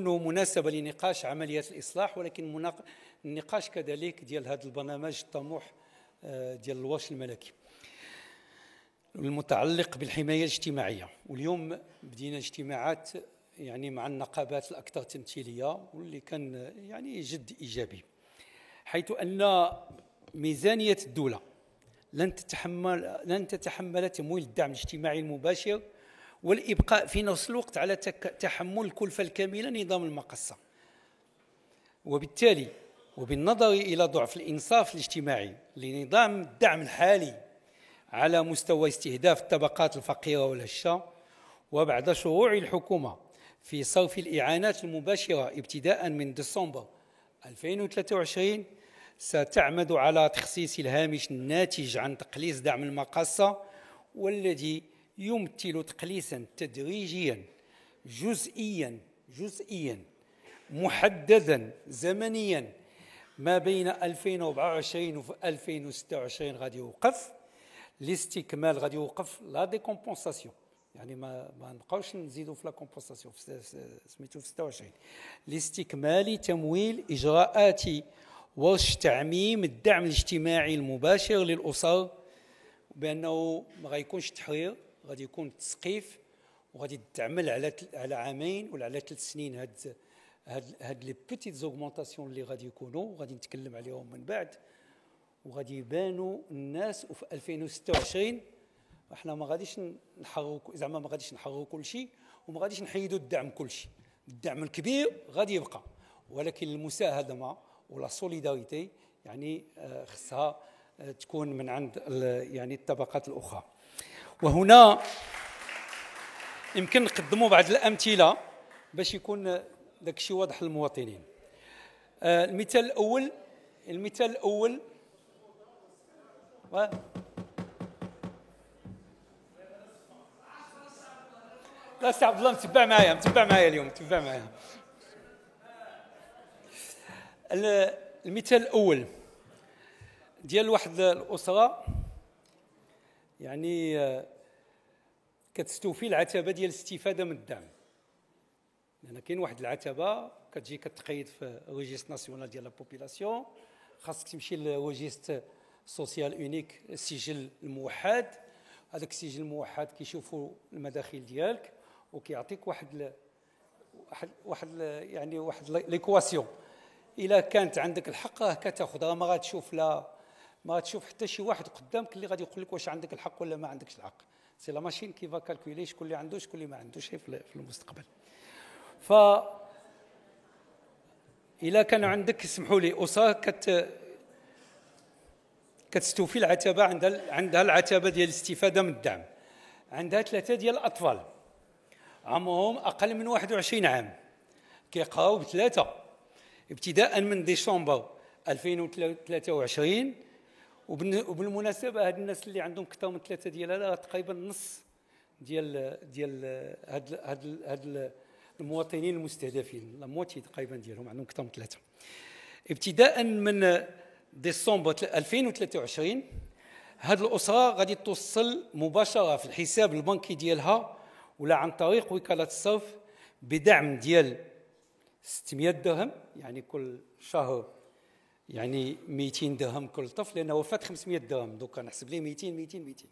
انه مناسبه لنقاش عمليه الاصلاح ولكن النقاش كذلك ديال هذا البرنامج الطموح آه، ديال الوش الملكي المتعلق بالحمايه الاجتماعيه واليوم بدينا اجتماعات يعني مع النقابات الاكثر تمثيليه واللي كان يعني جد ايجابي حيث ان ميزانيه الدوله لن تتحمل لن تتحمل تمويل الدعم الاجتماعي المباشر والابقاء في نفس الوقت على تحمل الكلفه الكامله نظام المقصه وبالتالي وبالنظر الى ضعف الانصاف الاجتماعي لنظام الدعم الحالي على مستوى استهداف الطبقات الفقيره والهشه وبعد شروع الحكومه في صرف الاعانات المباشره ابتداء من ديسمبر 2023 ستعمد على تخصيص الهامش الناتج عن تقليص دعم المقاصه والذي يمثل تقليصا تدريجيا جزئيا جزئيا محددا زمنيا ما بين 2024 و 2026 غادي يوقف الاستكمال غادي يوقف لا ديكومبونساسيون يعني ما ما نبقاوش نزيدوا في لا كومبونساسيون سميتو في 26 لاستكمال تمويل اجراءات ورش تعميم الدعم الاجتماعي المباشر للاسر بانه ما غيكونش تحرير غادي يكون تسقيف وغادي تعمل على على عامين ولا على ثلاث سنين هاد هاد هاد لي بوتيت زوغمونطاسيون اللي غادي يكونوا غادي نتكلم عليهم من بعد وغادي يبانوا الناس وفي 2026 احنا ما غاديش نحرقوا زعما ما غاديش نحرروا كل شيء وما غاديش نحيدوا الدعم كل شيء الدعم الكبير غادي يبقى ولكن المساهمه ولا سوليداريتي يعني آه، خصها آه، تكون من عند يعني الطبقات الاخرى وهنا يمكن نقدموا بعض الامثله باش يكون داك الشيء واضح للمواطنين آه، المثال الاول المثال الاول لا سي عبد الله متبع معايا متبع معايا اليوم متبع معايا المثال الاول ديال واحد الاسره يعني آه كتستوفي العتبه ديال الاستفاده من الدعم لان كاين واحد العتبه كتجي كتقيد في ريجيست ناسيونال ديال لا بوبيلاسيون خاصك تمشي لوجيست سوسيال اونيك السجل الموحد هذاك السجل الموحد كيشوفوا المداخل ديالك وكيعطيك واحد ل... واحد واحد يعني واحد ليكواسيون الا كانت عندك الحق راه كتاخذ ما غاتشوف لا ما غاتشوف حتى شي واحد قدامك اللي غادي يقول لك واش عندك الحق ولا ما عندكش الحق سي لا ماشين كي فا كالكولي شكون اللي عنده شكون اللي ما عندوش في المستقبل ف الا كان عندك اسمحوا لي اسره كت كتستوفي العتبه عندها عندها العتبه ديال الاستفاده من الدعم عندها ثلاثه ديال الاطفال عمرهم اقل من 21 عام كيقراو بثلاثه ابتداء من ديسمبر 2023 وبالمناسبه هاد الناس اللي عندهم اكثر من ثلاثه ديال هذا تقريبا نص ديال ديال هاد هاد هاد المواطنين المستهدفين لا موتي تقريبا ديالهم عندهم اكثر من ثلاثه ابتداء من ديسمبر 2023 هاد الاسره غادي توصل مباشره في الحساب البنكي ديالها ولا عن طريق وكاله الصرف بدعم ديال 600 درهم يعني كل شهر يعني 200 درهم كل طفل لانه وفات 500 درهم دوكا نحسب ليه 200 200 200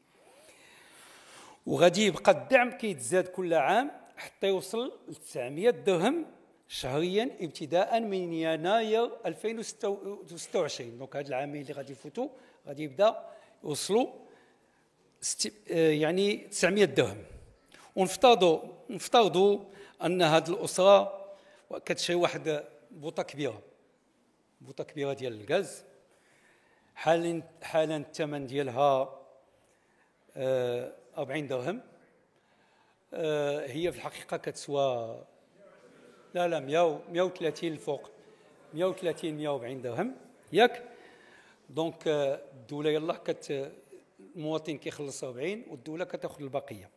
وغادي يبقى الدعم كيتزاد كل عام حتى يوصل ل 900 درهم شهريا ابتداء من يناير 2026 دونك هاد العامين اللي غادي يفوتوا غادي يبدا يوصلوا آه، يعني 900 درهم ونفترضوا نفترضوا ان هاد الاسره كتشري واحد بوطه كبيره بوطه كبيره ديال الغاز حاليا حالا الثمن ديالها 40 آه، درهم آه، هي في الحقيقه كتسوى لا لا 130 الفوق 130 140 درهم ياك دونك آه، الدوله يلاه كت المواطن كيخلص 40 والدوله كتاخذ البقيه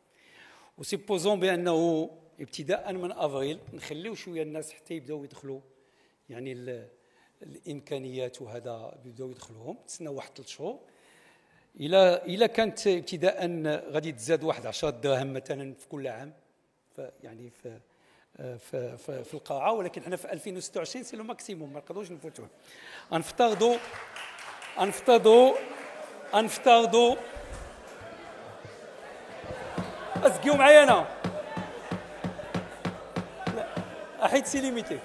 وسيبوزون بانه ابتداء من افريل نخليو شويه الناس حتى يبداو يدخلوا يعني الامكانيات وهذا بداو يدخلوهم تسناو واحد ثلاث شهور الى الى كانت ابتداء غادي تزاد واحد 10 دراهم مثلا في كل عام يعني في في, في, في القاعه ولكن حنا في 2026 سي لو ماكسيموم ما نقدروش نفوتوه غنفترضوا غنفترضوا غنفترضوا اسقيو معايا انا حيت سي ليميتي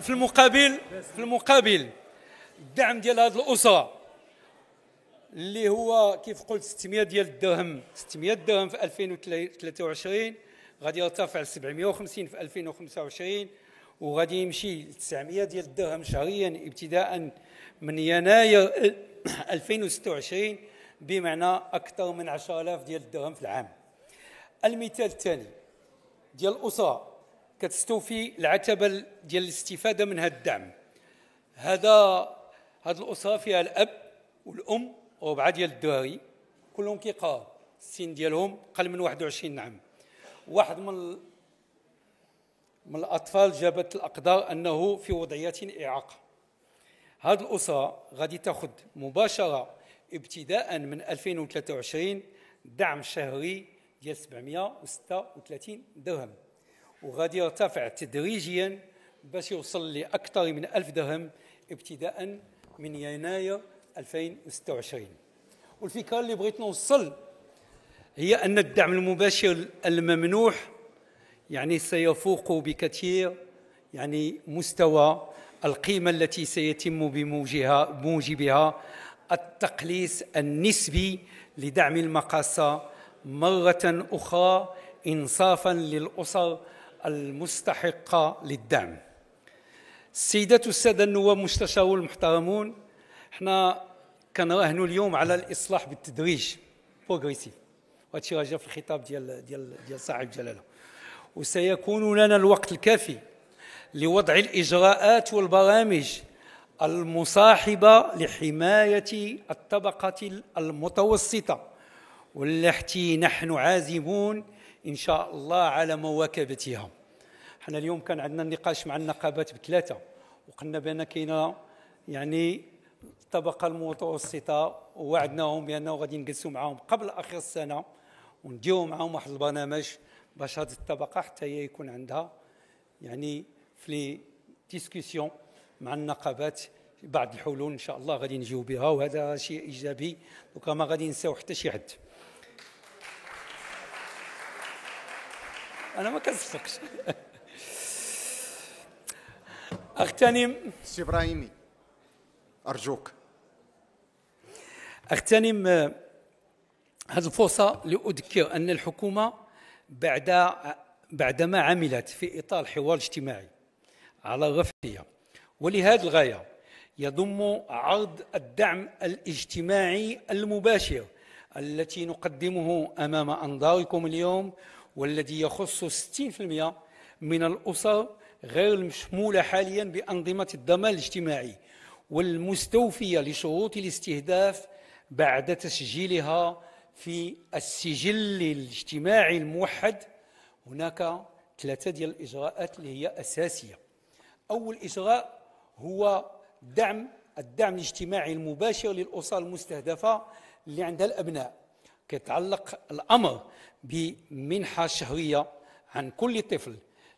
في المقابل في المقابل الدعم ديال هذه الاسره اللي هو كيف قلت 600 ديال الدرهم 600 درهم في 2023 غادي يرتفع ل 750 في 2025 وغادي يمشي 900 ديال الدرهم شهريا ابتداء من يناير 2026 بمعنى اكثر من 10000 ديال الدرهم في العام المثال الثاني ديال الاسره كتستوفي العتبه ديال الاستفاده من هذا الدعم هذا هذه الاسره فيها الاب والام وربعه ديال الدراري كلهم كيقراو السن ديالهم قل من 21 عام واحد من من الاطفال جابت الاقدار انه في وضعيه اعاقه هذه الاسره غادي تاخذ مباشره ابتداء من 2023 دعم شهري ديال 736 درهم وغادي يرتفع تدريجيا باش يوصل لاكثر من 1000 درهم ابتداء من يناير 2026 والفكره اللي بغيت نوصل هي ان الدعم المباشر الممنوح يعني سيفوق بكثير يعني مستوى القيمه التي سيتم بموجها بموجبها التقليص النسبي لدعم المقاصه مره اخرى انصافا للاسر المستحقة للدعم السيدات السادة النواب المستشارون المحترمون حنا كنراهنوا اليوم على الإصلاح بالتدريج بروغريسيف وهادشي راه في الخطاب ديال ديال ديال صاحب الجلالة وسيكون لنا الوقت الكافي لوضع الإجراءات والبرامج المصاحبة لحماية الطبقة المتوسطة والتي نحن عازمون إن شاء الله على مواكبتها حنا اليوم كان عندنا النقاش مع النقابات بثلاثة وقلنا بأن كاينة يعني الطبقة المتوسطة ووعدناهم بأنه غادي نجلسوا معاهم قبل آخر السنة ونديو معاهم واحد البرنامج باش هذه الطبقة حتى هي يكون عندها يعني في لي ديسكسيون مع النقابات بعض الحلول ان شاء الله غادي نجيو بها وهذا شيء ايجابي دوكا ما غادي نساو حتى شي حد انا ما كنصفقش اغتنم سي ابراهيمي ارجوك اغتنم هذه الفرصه لاذكر ان الحكومه بعد بعدما عملت في اطار حوار اجتماعي على الرفاهيه ولهذه الغايه يضم عرض الدعم الاجتماعي المباشر التي نقدمه امام انظاركم اليوم والذي يخص 60% من الأسر غير المشمولة حاليا بأنظمة الضمان الاجتماعي والمستوفية لشروط الاستهداف بعد تسجيلها في السجل الاجتماعي الموحد هناك ثلاثة ديال الإجراءات اللي هي أساسية أول إجراء هو دعم الدعم الاجتماعي المباشر للأسر المستهدفة اللي عندها الأبناء يتعلق الأمر بمنحة شهرية عن كل طفل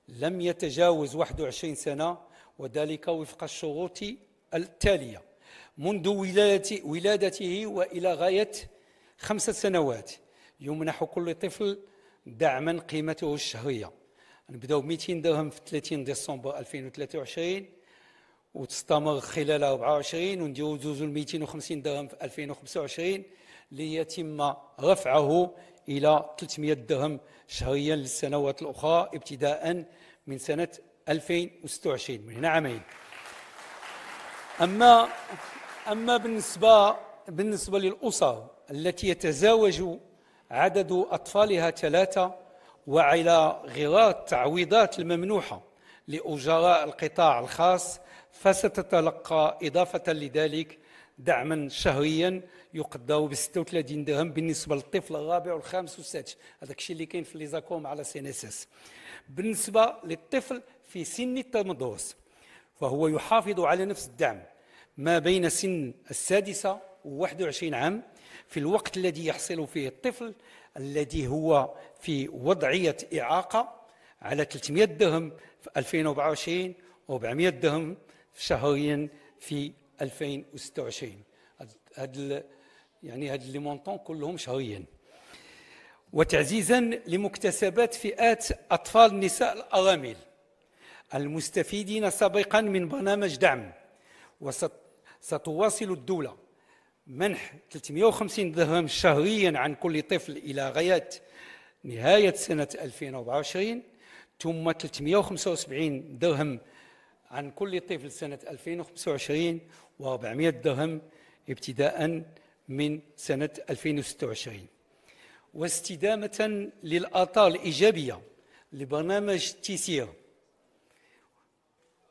لم يتجاوز 21 سنة وذلك وفق الشروط التالية منذ ولادته وإلى غاية خمسة سنوات يمنح كل طفل دعما قيمته الشهرية نبداو 200 درهم في 30 ديسمبر 2023 وتستمر خلال 24 ونديرو 250 درهم في 2025 ليتم رفعه إلى 300 درهم شهريا للسنوات الأخرى ابتداء من سنة 2026 من هنا عامين أما أما بالنسبة بالنسبة للأسر التي يتزاوج عدد أطفالها ثلاثة وعلى غرار التعويضات الممنوحة لأجراء القطاع الخاص فستتلقى إضافة لذلك دعما شهريا يقدر ب 36 درهم بالنسبه للطفل الرابع والخامس والسادس هذاك الشيء اللي كاين في ليزاكوم على سي ان اس اس بالنسبه للطفل في سن التمدرس فهو يحافظ على نفس الدعم ما بين سن السادسه و21 عام في الوقت الذي يحصل فيه الطفل الذي هو في وضعيه اعاقه على 300 درهم في 2024 و400 درهم شهريا في 2026 هاد يعني هاد لي مونطون كلهم شهريا وتعزيزا لمكتسبات فئات اطفال النساء الارامل المستفيدين سابقا من برنامج دعم وستواصل الدوله منح 350 درهم شهريا عن كل طفل الى غايه نهايه سنه 2024 ثم 375 درهم عن كل طفل سنة 2025 و400 درهم ابتداء من سنة 2026 واستدامة للآثار الإيجابية لبرنامج تيسير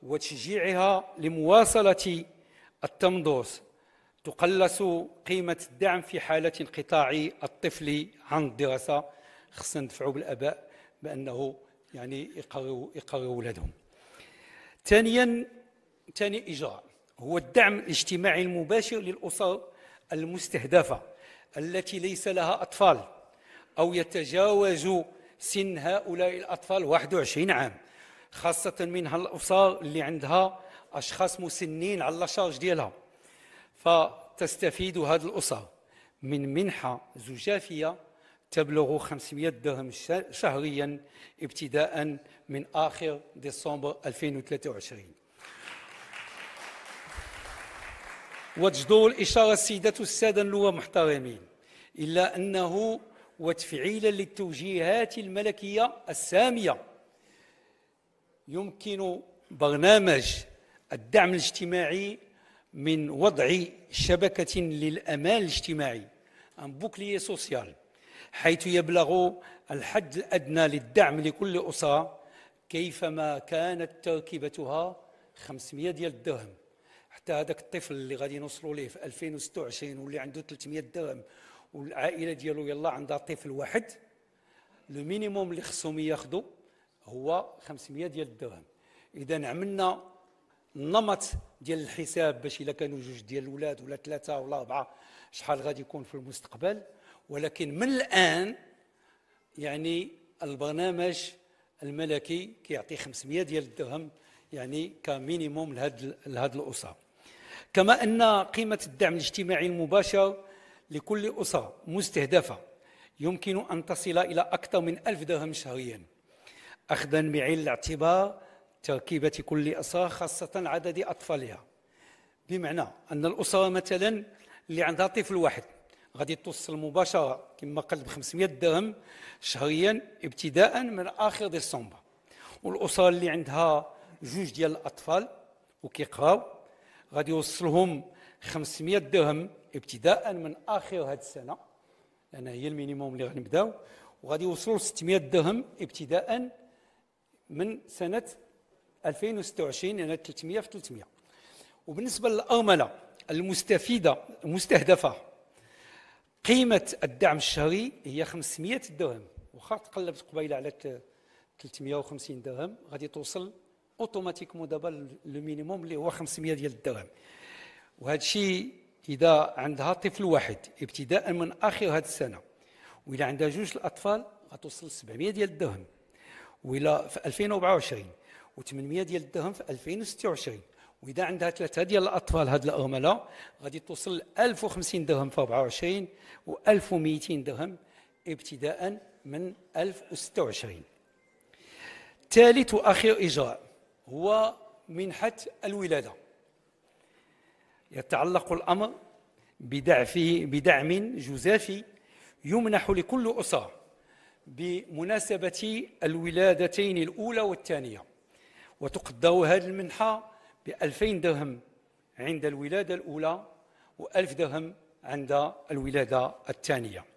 وتشجيعها لمواصلة التمدوس تقلص قيمة الدعم في حالة انقطاع الطفل عن الدراسة خصنا ندفعوا بالآباء بأنه يعني يقرروا يقرروا ولادهم ثانيا ثاني إجراء هو الدعم الاجتماعي المباشر للأسر المستهدفة التي ليس لها أطفال أو يتجاوز سن هؤلاء الأطفال 21 عام خاصة منها الأسر اللي عندها أشخاص مسنين على شارج ديالها فتستفيد هذه الأسر من منحة زجافية تبلغ 500 درهم شهريا ابتداء من آخر ديسمبر 2023 وتجدر الإشارة السيدة السادة اللواء محترمين إلا أنه وتفعيلا للتوجيهات الملكية السامية يمكن برنامج الدعم الاجتماعي من وضع شبكة للأمان الاجتماعي ان بوكليي سوسيال حيث يبلغ الحد الأدنى للدعم لكل أسرة كيفما كانت تركيبتها 500 ديال الدرهم حتى هذاك الطفل اللي غادي نوصلوا ليه في 2026 واللي عنده 300 درهم والعائله ديالو يلا عندها طفل واحد لو مينيموم اللي خصهم ياخذوا هو 500 ديال الدرهم اذا عملنا النمط ديال الحساب باش الا كانوا جوج ديال الاولاد ولا ثلاثه ولا اربعه شحال غادي يكون في المستقبل ولكن من الآن يعني البرنامج الملكي كيعطي 500 ديال الدرهم يعني كمينيموم لهاد لهاد الاسره كما ان قيمه الدعم الاجتماعي المباشر لكل اسره مستهدفه يمكن ان تصل الى اكثر من ألف درهم شهريا اخذا بعين الاعتبار تركيبه كل اسره خاصه عدد اطفالها بمعنى ان الاسره مثلا اللي عندها طفل واحد غادي توصل مباشره كما قلت ب 500 درهم شهريا ابتداء من اخر ديسمبر والاسره اللي عندها جوج ديال الاطفال وكيقراو غادي يوصلهم 500 درهم ابتداء من اخر هذه السنه لان هي المينيموم اللي غنبداو وغادي يوصلوا 600 درهم ابتداء من سنه 2026 يعني 300 في 300 وبالنسبه للارمله المستفيده المستهدفه قيمة الدعم الشهري هي 500 درهم واخا تقلبت قبيله على 350 درهم غادي توصل اوتوماتيكمون دابا لو اللي هو 500 ديال الدرهم وهذا الشيء اذا عندها طفل واحد ابتداء من اخر هذه السنه وإلا عندها جوج الاطفال غتوصل 700 ديال الدرهم وإلا في 2024 و800 ديال الدرهم في 2026 واذا عندها ثلاثه ديال الاطفال هاد الاهمله غادي توصل 1050 درهم في 24 و1200 درهم ابتداء من 1026 ثالث واخير اجراء هو منحه الولاده يتعلق الامر بدعفه بدعم جزافي يمنح لكل اسره بمناسبه الولادتين الاولى والثانيه وتقدر هذه المنحه ب 2000 درهم عند الولادة الأولى و 1000 درهم عند الولادة الثانية